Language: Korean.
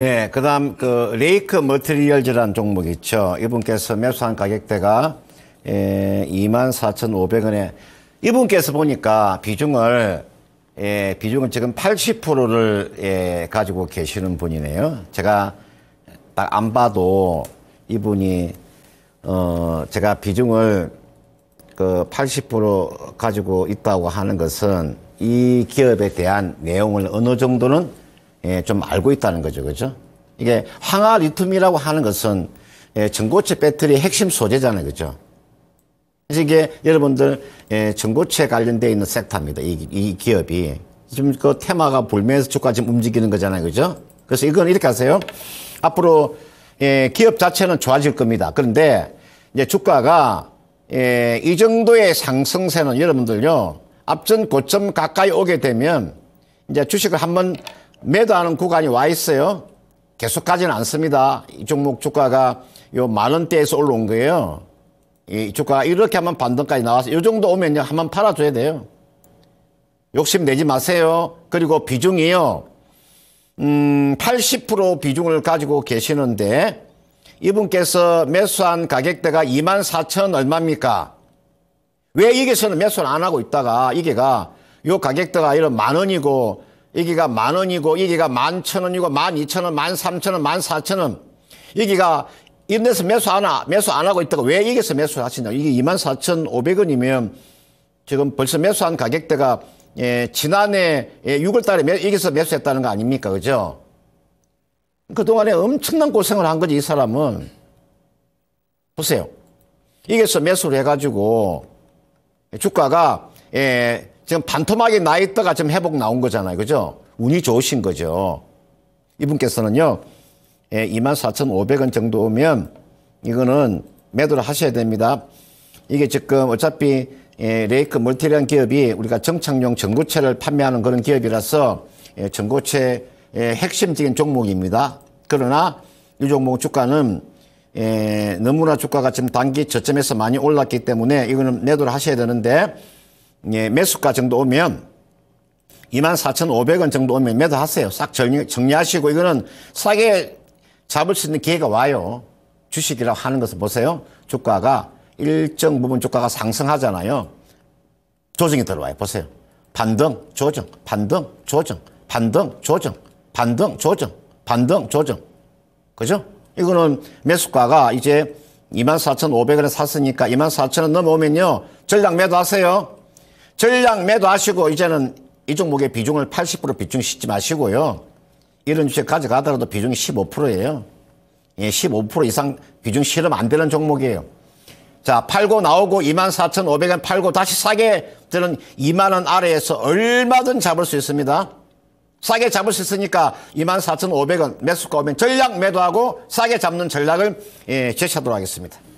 예, 그다음 그 레이크 머트리얼즈라는 종목 있죠. 이분께서 매수한 가격대가 예, 24,500원에 이분께서 보니까 비중을 예, 비중은 지금 80%를 예, 가지고 계시는 분이네요. 제가 딱 안 봐도 이분이 어 제가 비중을 그 80% 가지고 있다고 하는 것은 이 기업에 대한 내용을 어느 정도는 예, 좀 알고 있다는 거죠. 그죠? 이게 황화 리튬이라고 하는 것은 예, 전고체 배터리의 핵심 소재잖아요. 그죠? 그래서 이게 여러분들 예, 전고체 관련되어 있는 섹터입니다. 이, 이 기업이. 지금 그 테마가 불매에서 주가 지금 움직이는 거잖아요. 그죠? 그래서 이건 이렇게 하세요. 앞으로 예, 기업 자체는 좋아질 겁니다. 그런데 이제 주가가 예, 이 정도의 상승세는 여러분들요. 앞전 고점 가까이 오게 되면 이제 주식을 한번 매도하는 구간이 와 있어요. 계속 가지는 않습니다. 이 종목 주가가 요 만원대에서 올라온 거예요. 이 주가가 이렇게 하면 반등까지 나와서 요 정도 오면요. 한번 팔아줘야 돼요. 욕심내지 마세요. 그리고 비중이요. 음, 80% 비중을 가지고 계시는데 이분께서 매수한 가격대가 2만 4천 얼마입니까? 왜 이게서는 매수를 안 하고 있다가 이게가 요 가격대가 이런 만 원이고 여기가 만 원이고 여기가 만 천 원이고 만 이천 원, 만 삼천 원, 만 사천 원. 여기가 이런 데서 매수 하 매수 안 하고 있다가 왜 여기서 매수를 하시냐. 이게 이만 사천 오백 원이면 지금 벌써 매수한 가격대가 예, 지난해 예, 6월 달에 매, 여기서 매수했다는 거 아닙니까? 그죠? 그동안에 엄청난 고생을 한 거지, 이 사람은. 보세요. 여기서 매수를 해가지고 주가가 예, 지금 반토막에 나 있다가 지금 회복 나온 거잖아요. 그죠? 운이 좋으신 거죠. 이분께서는요, 예, 24,500원 정도 오면 이거는 매도를 하셔야 됩니다. 이게 지금 어차피 예, 레이크 멀티리안 기업이 우리가 정착용 전고체를 판매하는 그런 기업이라서 예, 전고체의 예, 핵심적인 종목입니다. 그러나 이 종목 주가는 예, 너무나 주가가 지금 단기 저점에서 많이 올랐기 때문에 이거는 매도를 하셔야 되는데 예, 매수가 정도 오면 24,500원 정도 오면 매도하세요. 싹 정리, 정리하시고 이거는 싸게 잡을 수 있는 기회가 와요. 주식이라고 하는 것을 보세요. 주가가 일정 부분 주가가 상승하잖아요. 조정이 들어와요. 보세요. 반등, 조정, 반등, 조정, 반등, 조정, 반등, 조정, 반등, 조정. 그죠? 이거는 매수가가 이제 24,500원에 샀으니까 24,000원 넘어오면요. 전략 매도하세요. 전략 매도하시고 이제는 이 종목의 비중을 80% 비중 싣지 마시고요. 이런 주식 가져가더라도 비중이 15%예요. 예, 15% 이상 비중 실험 안 되는 종목이에요. 자, 팔고 나오고 24,500원 팔고 다시 싸게 들은 2만원 아래에서 얼마든 잡을 수 있습니다. 싸게 잡을 수 있으니까 24,500원 매수가 오면 전략 매도하고 싸게 잡는 전략을 예, 제시하도록 하겠습니다.